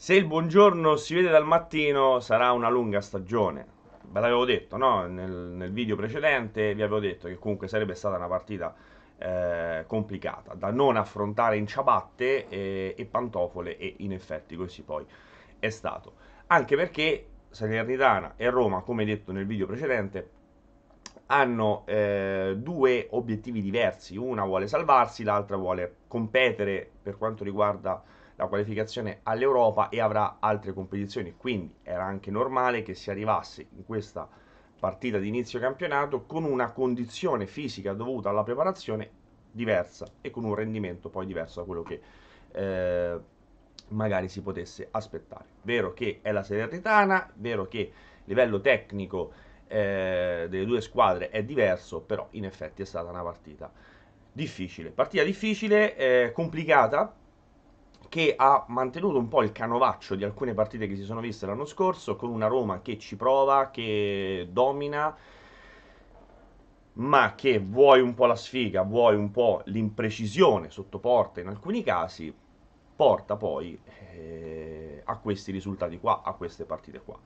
Se il buongiorno si vede dal mattino, sarà una lunga stagione. Ve l'avevo detto, no? Nel, nel video precedente vi avevo detto che comunque sarebbe stata una partita eh, complicata da non affrontare in ciabatte e, eh, e, pantofole e in effetti così poi è stato anche perché Salernitana e Roma come detto nel video precedente hanno eh, due obiettivi diversi una vuole salvarsi l'altra vuole competere per quanto riguarda la qualificazione all'Europa e avrà altre competizioni, quindi era anche normale che si arrivasse in questa partita di inizio campionato con una condizione fisica dovuta alla preparazione diversa e con un rendimento poi diverso da quello che eh, magari si potesse aspettare. Vero che è la Salernitana, vero che il livello tecnico eh, delle due squadre è diverso, però in effetti è stata una partita difficile. Partita difficile, eh, complicata, che ha mantenuto un po' il canovaccio di alcune partite che si sono viste l'anno scorso, con una Roma che ci prova, che domina, ma che vuoi un po' la sfiga, vuoi un po' l'imprecisione sotto porta in alcuni casi, porta poi eh, a questi risultati qua, a queste partite qua.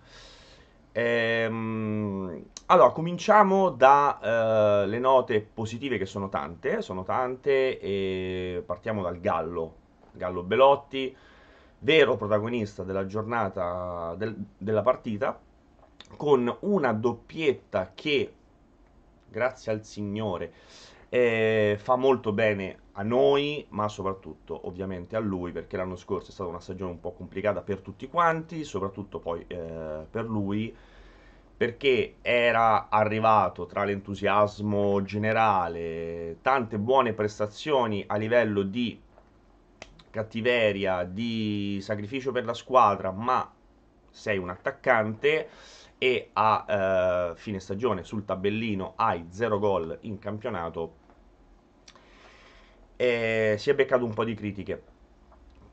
Ehm, allora, cominciamo dalle eh, note positive che sono tante, sono tante e partiamo dal Gallo Gallo Belotti, vero protagonista della giornata del, della partita, con una doppietta che, grazie al Signore, eh, fa molto bene a noi, ma soprattutto ovviamente a lui, perché l'anno scorso è stata una stagione un po' complicata per tutti quanti, soprattutto poi eh, per lui, perché era arrivato tra l'entusiasmo generale, tante buone prestazioni a livello di cattiveria, di sacrificio per la squadra, ma sei un attaccante e a eh, fine stagione sul tabellino hai zero gol in campionato, e si è beccato un po' di critiche.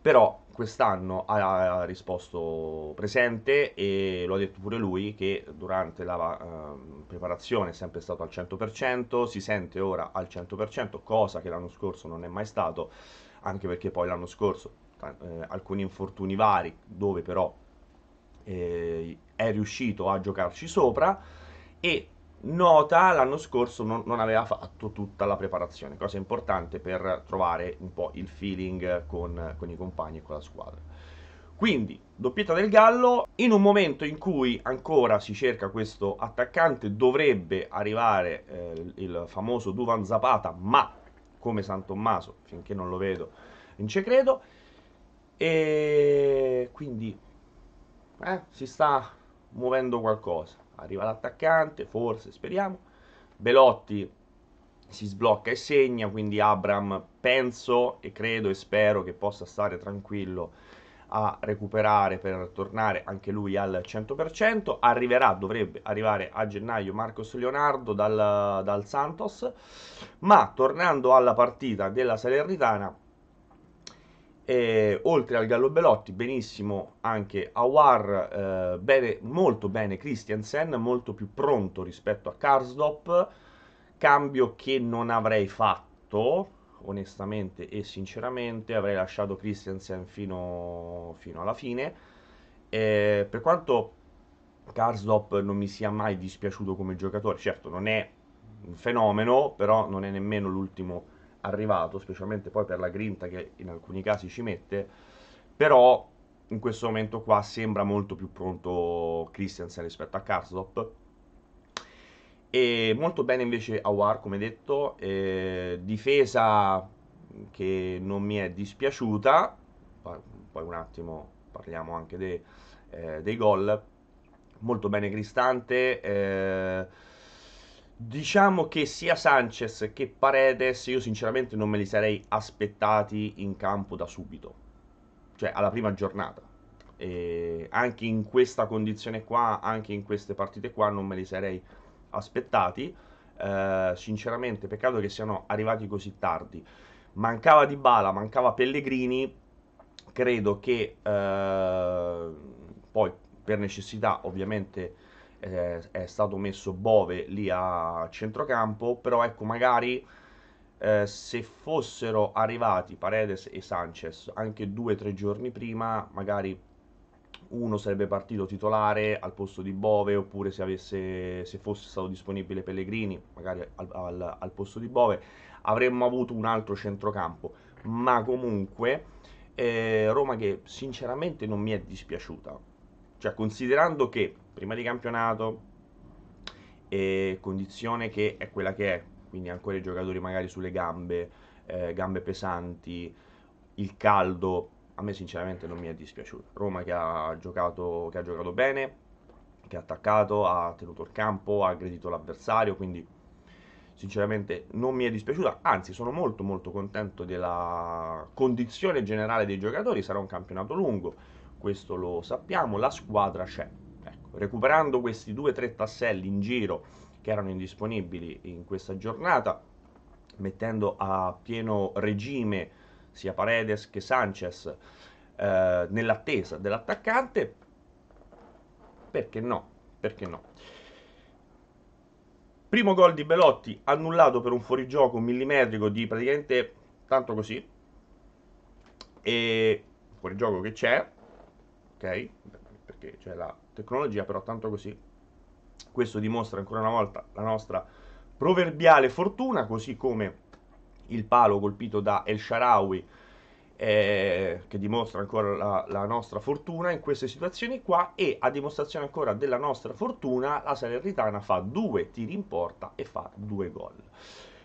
Però quest'anno ha risposto presente e lo ha detto pure lui che durante la eh, preparazione è sempre stato al 100%, si sente ora al 100%, cosa che l'anno scorso non è mai stato anche perché poi l'anno scorso eh, alcuni infortuni vari dove però eh, è riuscito a giocarci sopra e Nota l'anno scorso non, non, aveva fatto tutta la preparazione, cosa importante per trovare un po' il feeling con, con i compagni e con la squadra. Quindi, doppietta del Gallo, in un momento in cui ancora si cerca questo attaccante, dovrebbe arrivare eh, il famoso Duvan Zapata, ma come San Tommaso, finché non lo vedo, non ci credo. E quindi eh, si sta muovendo qualcosa. Arriva l'attaccante, forse, speriamo. Belotti si sblocca e segna, quindi Abram penso e credo e spero che possa stare tranquillo a recuperare per tornare anche lui al 100%, arriverà, dovrebbe arrivare a gennaio Marcos Leonardo dal, dal Santos, ma tornando alla partita della Salernitana, e, eh, oltre al Gallo Belotti, benissimo anche Awar, eh, bene, molto bene Christiansen, molto più pronto rispetto a Karsdop, cambio che non avrei fatto, onestamente e sinceramente avrei lasciato Christensen fino, fino alla fine. Eh, per quanto Karsdop non mi sia mai dispiaciuto come giocatore, certo non è un fenomeno, però non è nemmeno l'ultimo arrivato, specialmente poi per la grinta che in alcuni casi ci mette, però in questo momento qua sembra molto più pronto Christensen rispetto a Karsdop e molto bene invece Awar, come detto, eh, difesa che non mi è dispiaciuta, poi un attimo parliamo anche de, eh, dei gol, molto bene Cristante, eh, diciamo che sia Sanchez che Paredes io sinceramente non me li sarei aspettati in campo da subito, cioè alla prima giornata. E anche in questa condizione qua, anche in queste partite qua non me li sarei aspettati aspettati. Eh, sinceramente, peccato che siano arrivati così tardi. Mancava Di Bala, mancava Pellegrini. Credo che eh, poi per necessità, ovviamente, eh, è stato messo Bove lì a centrocampo. Però ecco, magari eh, se fossero arrivati Paredes e Sanchez anche due o tre giorni prima, magari uno sarebbe partito titolare al posto di Bove oppure se, avesse, se fosse stato disponibile Pellegrini magari al, al, al, posto di Bove avremmo avuto un altro centrocampo ma comunque eh, Roma che sinceramente non mi è dispiaciuta cioè considerando che prima di campionato eh, condizione che è quella che è quindi ancora i giocatori magari sulle gambe eh, gambe pesanti il caldo a me sinceramente non mi è dispiaciuta. Roma che ha giocato, che ha giocato bene, che ha attaccato, ha tenuto il campo, ha aggredito l'avversario, quindi sinceramente non mi è dispiaciuta, anzi sono molto molto contento della condizione generale dei giocatori, sarà un campionato lungo, questo lo sappiamo, la squadra c'è. Ecco, recuperando questi due o tre tasselli in giro che erano indisponibili in questa giornata, mettendo a pieno regime sia Paredes che Sanchez, eh, nell'attesa dell'attaccante, perché no? Perché no? Primo gol di Belotti annullato per un fuorigioco millimetrico di praticamente tanto così. E fuorigioco che c'è, ok? Perché c'è la tecnologia, però tanto così. Questo dimostra ancora una volta la nostra proverbiale fortuna, così come il palo colpito da El Sharawi eh, che dimostra ancora la, la, nostra fortuna in queste situazioni qua e a dimostrazione ancora della nostra fortuna la Salernitana fa due tiri in porta e fa due gol.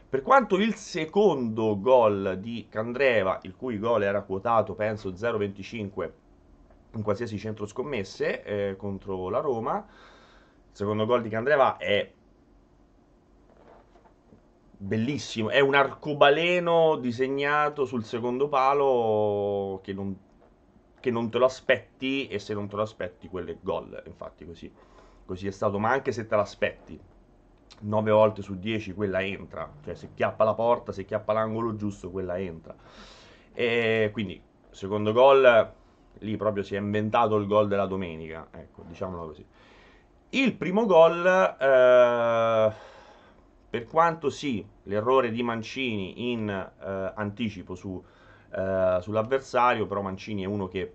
Per quanto il secondo gol di Candreva, il cui gol era quotato penso 0-25 in qualsiasi centro scommesse eh, contro la Roma, il secondo gol di Candreva è bellissimo. È un arcobaleno disegnato sul secondo palo che non, che non te lo aspetti e se non te lo aspetti quello è gol, infatti così, così è stato, ma anche se te l'aspetti 9 volte su 10 quella entra, cioè se chiappa la porta, se chiappa l'angolo giusto quella entra. E quindi secondo gol lì proprio si è inventato il gol della domenica, ecco, diciamolo così. Il primo gol eh per quanto sì, l'errore di Mancini in eh, anticipo su, eh, sull'avversario, però Mancini è uno che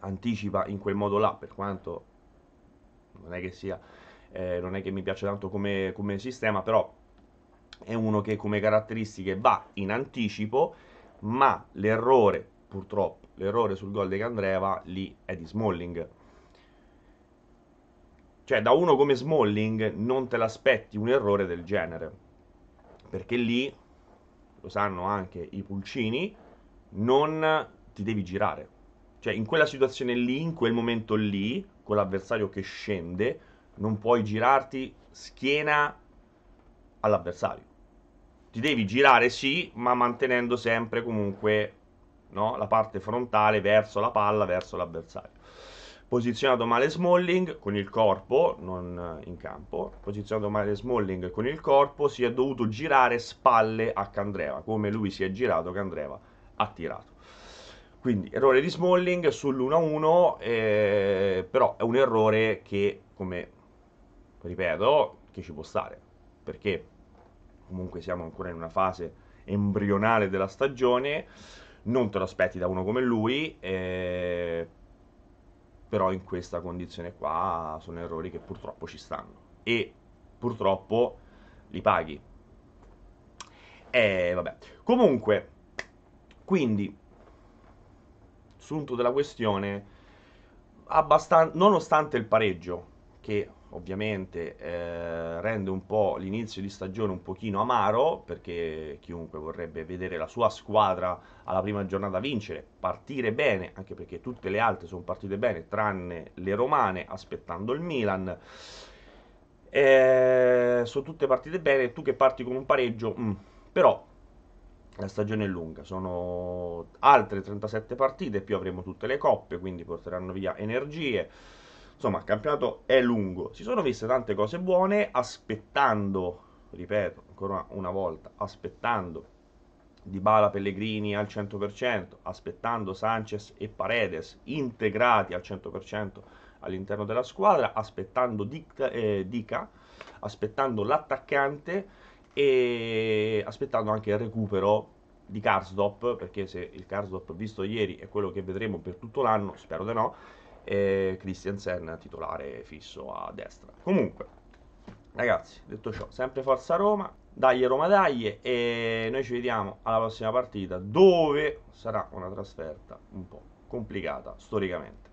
anticipa in quel modo là, per quanto non è che sia, eh, non è che mi piace tanto come, come sistema, però è uno che come caratteristiche va in anticipo, ma l'errore, purtroppo, l'errore sul gol di Candreva lì è di Smalling cioè, da uno come Smalling non te l'aspetti un errore del genere. Perché lì, lo sanno anche i pulcini, non ti devi girare. Cioè, in quella situazione lì, in quel momento lì, con l'avversario che scende, non puoi girarti schiena all'avversario. Ti devi girare, sì, ma mantenendo sempre comunque no, la parte frontale verso la palla, verso l'avversario posizionato male Smalling con il corpo, non eh, in campo, posizionato male Smalling con il corpo, si è dovuto girare spalle a Candreva, come lui si è girato Candreva ha tirato. Quindi errore di Smalling sull'1-1, eh, però è un errore che, come ripeto, che ci può stare, perché comunque siamo ancora in una fase embrionale della stagione, non te lo aspetti da uno come lui, eh, però in questa condizione qua sono errori che purtroppo ci stanno e purtroppo li paghi. E vabbè. Comunque, quindi, assunto della questione, abbastan- nonostante il pareggio, che ovviamente eh, rende un po' l'inizio di stagione un pochino amaro perché chiunque vorrebbe vedere la sua squadra alla prima giornata vincere, partire bene, anche perché tutte le altre sono partite bene tranne le romane aspettando il Milan. Eh, sono tutte partite bene, tu che parti con un pareggio, mh, mm, però la stagione è lunga, sono altre 37 partite, più avremo tutte le coppe, quindi porteranno via energie Insomma, il campionato è lungo. Si sono viste tante cose buone, aspettando, ripeto, ancora una volta, aspettando di Bala Pellegrini al 100%, aspettando Sanchez e Paredes integrati al 100% all'interno della squadra, aspettando Dica, eh, Dica aspettando l'attaccante e aspettando anche il recupero di Karsdop, perché se il Karsdop visto ieri è quello che vedremo per tutto l'anno, spero di no, e Christiansen titolare fisso a destra. Comunque, ragazzi, detto ciò, sempre forza Roma, dagli Roma dagli e noi ci vediamo alla prossima partita dove sarà una trasferta un po' complicata storicamente.